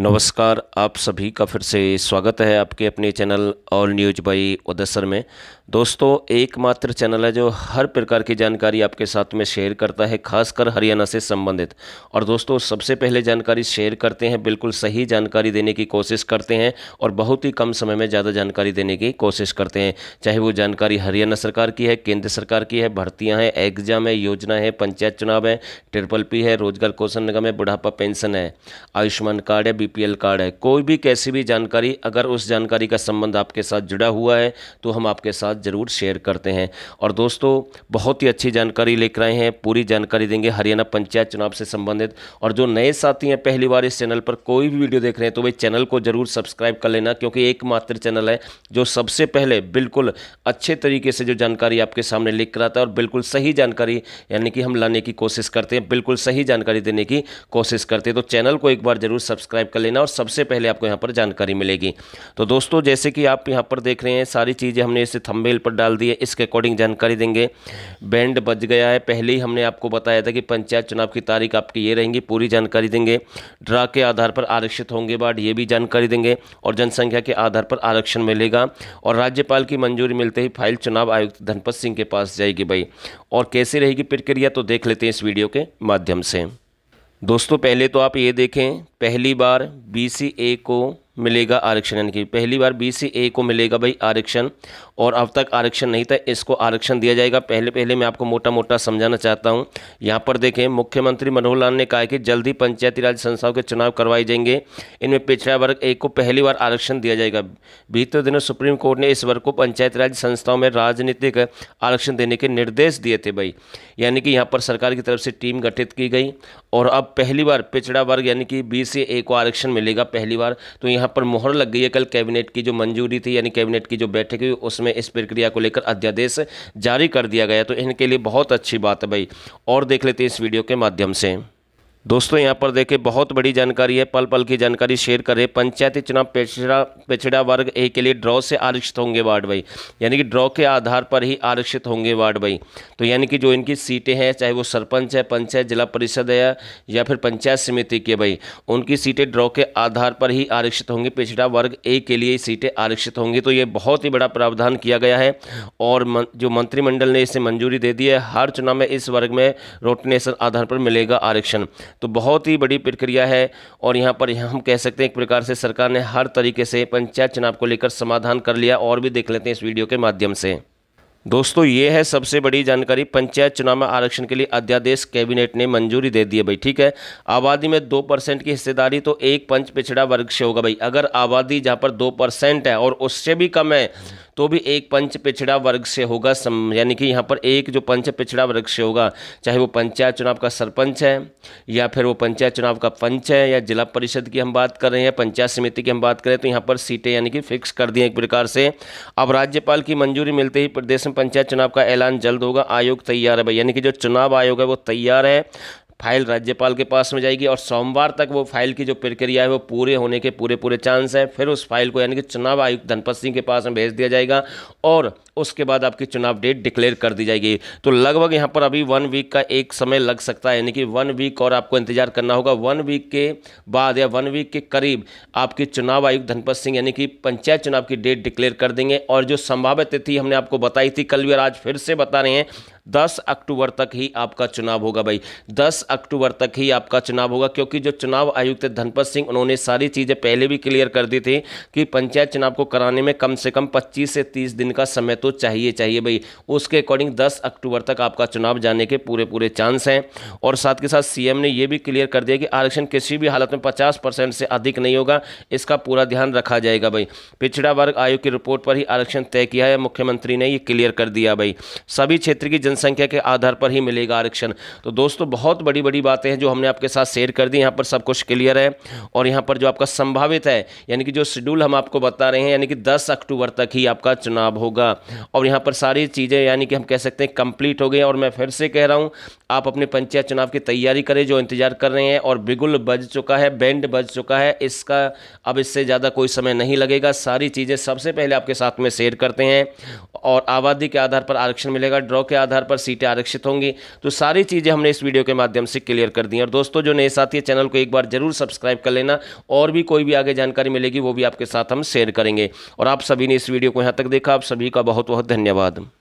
नमस्कार आप सभी का फिर से स्वागत है आपके अपने चैनल ऑल न्यूज बाई उदसर में दोस्तों एकमात्र चैनल है जो हर प्रकार की जानकारी आपके साथ में शेयर करता है खासकर हरियाणा से संबंधित और दोस्तों सबसे पहले जानकारी शेयर करते हैं बिल्कुल सही जानकारी देने की कोशिश करते हैं और बहुत ही कम समय में ज़्यादा जानकारी देने की कोशिश करते हैं चाहे वो जानकारी हरियाणा सरकार की है केंद्र सरकार की है भर्तियाँ हैं एग्जाम है योजना है पंचायत चुनाव है ट्रिपल पी है रोजगार कौशल निगम है बुढ़ापा पेंशन है आयुष्मान कार्ड है बीपीएल कार्ड है कोई भी कैसी भी जानकारी अगर उस जानकारी का संबंध आपके साथ जुड़ा हुआ है तो हम आपके साथ ज़रूर शेयर करते हैं और दोस्तों बहुत ही अच्छी जानकारी लेकर आए हैं पूरी जानकारी देंगे हरियाणा पंचायत चुनाव से संबंधित और जो नए साथी हैं पहली बार इस चैनल पर कोई भी वीडियो देख रहे हैं तो वे चैनल को ज़रूर सब्सक्राइब कर लेना क्योंकि एकमात्र चैनल है जो सबसे पहले बिल्कुल अच्छे तरीके से जो जानकारी आपके सामने लिख कर आता है और बिल्कुल सही जानकारी यानी कि हम लाने की कोशिश करते हैं बिल्कुल सही जानकारी देने की कोशिश करते हैं तो चैनल को एक बार ज़रूर सब्सक्राइब कर लेना और सबसे पहले आपको यहाँ पर जानकारी मिलेगी तो दोस्तों जैसे कि आप यहाँ पर देख रहे हैं सारी चीज़ें हमने इसे थंबनेल पर डाल दी है इसके अकॉर्डिंग जानकारी देंगे बैंड बज गया है पहले ही हमने आपको बताया था कि पंचायत चुनाव की तारीख आपकी ये रहेंगी पूरी जानकारी देंगे ड्रा के आधार पर आरक्षित होंगे वार्ड ये भी जानकारी देंगे और जनसंख्या के आधार पर आरक्षण मिलेगा और राज्यपाल की मंजूरी मिलते ही फाइल चुनाव आयुक्त धनपत सिंह के पास जाएगी भाई और कैसे रहेगी प्रक्रिया तो देख लेते हैं इस वीडियो के माध्यम से दोस्तों पहले तो आप ये देखें पहली बार बीसीए को मिलेगा आरक्षण यानी कि पहली बार बीसीए को मिलेगा भाई आरक्षण और अब तक आरक्षण नहीं था इसको आरक्षण दिया जाएगा पहले पहले मैं आपको मोटा मोटा समझाना चाहता हूं यहां पर देखें मुख्यमंत्री मनोहर लाल ने कहा कि जल्द ही पंचायती राज संस्थाओं के चुनाव करवाए जाएंगे इनमें पिछड़ा वर्ग ए को पहली बार आरक्षण दिया जाएगा बीते दिनों सुप्रीम कोर्ट ने इस वर्ग को पंचायत राज संस्थाओं में राजनीतिक आरक्षण देने के निर्देश दिए थे भाई यानी कि यहाँ पर सरकार की तरफ से टीम गठित की गई और अब पहली बार पिछड़ा वर्ग यानी कि बी से एक आरक्षण मिलेगा पहली बार तो यहाँ पर मोहर लग गई है कल कैबिनेट की जो मंजूरी थी यानी कैबिनेट की जो बैठक हुई उसमें इस प्रक्रिया को लेकर अध्यादेश जारी कर दिया गया तो इनके लिए बहुत अच्छी बात है भाई और देख लेते हैं इस वीडियो के माध्यम से दोस्तों यहाँ पर देखें बहुत बड़ी जानकारी है पल पल की जानकारी शेयर करें पंचायती चुनाव पिछड़ा पिछड़ा वर्ग ए के लिए ड्रॉ से आरक्षित होंगे वार्ड भाई यानी कि ड्रॉ के आधार पर ही आरक्षित होंगे वार्ड भाई तो यानी कि जो इनकी सीटें हैं चाहे वो सरपंच है पंचायत जिला परिषद है या फिर पंचायत समिति के भाई उनकी सीटें ड्रॉ के आधार पर ही आरक्षित होंगी पिछड़ा वर्ग ए के लिए सीटें आरक्षित होंगी तो ये बहुत ही बड़ा प्रावधान किया गया है और जो मंत्रिमंडल ने इसे मंजूरी दे दी है हर चुनाव में इस वर्ग में रोटनेशन आधार पर मिलेगा आरक्षण तो बहुत ही बड़ी प्रक्रिया है और यहाँ पर यहां हम कह सकते हैं एक प्रकार से सरकार ने हर तरीके से पंचायत चुनाव को लेकर समाधान कर लिया और भी देख लेते हैं इस वीडियो के माध्यम से दोस्तों ये है सबसे बड़ी जानकारी पंचायत चुनाव में आरक्षण के लिए अध्यादेश कैबिनेट ने मंजूरी दे दी है भाई ठीक है आबादी में दो परसेंट की हिस्सेदारी तो एक पंच पिछड़ा वर्ग से होगा भाई अगर आबादी जहाँ पर दो परसेंट है और उससे भी कम है तो भी एक पंच पिछड़ा वर्ग से होगा यानी कि यहाँ पर एक जो पंच पिछड़ा वर्ग से होगा चाहे वो पंचायत चुनाव का सरपंच है या फिर वो पंचायत चुनाव का पंच है या जिला परिषद की हम बात कर रहे हैं पंचायत समिति की हम बात करें तो यहाँ पर सीटें यानी कि फिक्स कर दी एक प्रकार से अब राज्यपाल की मंजूरी मिलते ही प्रदेश में पंचायत चुनाव का ऐलान जल्द होगा आयोग तैयार है भाई यानी कि जो चुनाव आयोग है वो तैयार है फाइल राज्यपाल के पास में जाएगी और सोमवार तक वो फाइल की जो प्रक्रिया है वो पूरे होने के पूरे पूरे चांस हैं फिर उस फाइल को यानी कि चुनाव आयुक्त धनपत सिंह के पास में भेज दिया जाएगा और उसके बाद आपकी चुनाव डेट डिक्लेयर कर दी जाएगी तो लगभग यहाँ पर अभी वन वीक का एक समय लग सकता है यानी कि वन वीक और आपको इंतजार करना होगा वन वीक के बाद या वन वीक के करीब आपके चुनाव आयुक्त धनपत सिंह यानी कि पंचायत चुनाव की डेट डिक्लेयर कर देंगे और जो संभावित तिथि हमने आपको बताई थी कल भी और आज फिर से बता रहे हैं दस अक्टूबर तक ही आपका चुनाव होगा भाई दस अक्टूबर तक ही आपका चुनाव होगा क्योंकि जो चुनाव आयुक्त धनपत सिंह उन्होंने सारी चीज़ें पहले भी क्लियर कर दी थी कि पंचायत चुनाव को कराने में कम से कम पच्चीस से तीस दिन का समय तो तो चाहिए चाहिए भाई उसके अकॉर्डिंग दस अक्टूबर तक आपका चुनाव जाने के पूरे पूरे चांस हैं और साथ के साथ सीएम ने यह भी क्लियर कर दिया कि आरक्षण किसी भी हालत में पचास परसेंट से अधिक नहीं होगा इसका पूरा ध्यान रखा जाएगा भाई पिछड़ा वर्ग आयोग की रिपोर्ट पर ही आरक्षण तय किया है मुख्यमंत्री ने ये क्लियर कर दिया भाई सभी क्षेत्र की जनसंख्या के आधार पर ही मिलेगा आरक्षण तो दोस्तों बहुत बड़ी बड़ी बातें हैं जो हमने आपके साथ शेयर कर दी यहाँ पर सब कुछ क्लियर है और यहाँ पर जो आपका संभावित है यानी कि जो शेड्यूल हम आपको बता रहे हैं यानी कि 10 अक्टूबर तक ही आपका चुनाव होगा और यहाँ पर सारी चीज़ें यानी कि हम कह सकते हैं कंप्लीट हो गई और मैं फिर से कह रहा हूँ आप अपने पंचायत चुनाव की तैयारी करें जो इंतजार कर रहे हैं और बिगुल बज चुका है बैंड बज चुका है इसका अब इससे ज़्यादा कोई समय नहीं लगेगा सारी चीज़ें सबसे पहले आपके साथ में शेयर करते हैं और आबादी के आधार पर आरक्षण मिलेगा ड्रॉ के आधार पर सीटें आरक्षित होंगी तो सारी चीज़ें हमने इस वीडियो के माध्यम से क्लियर कर दी और दोस्तों जो नए साथी चैनल को एक बार जरूर सब्सक्राइब कर लेना और भी कोई भी आगे जानकारी मिलेगी वो भी आपके साथ हम शेयर करेंगे और आप सभी ने इस वीडियो को यहाँ तक देखा आप सभी का बहुत बहुत बहुत धन्यवाद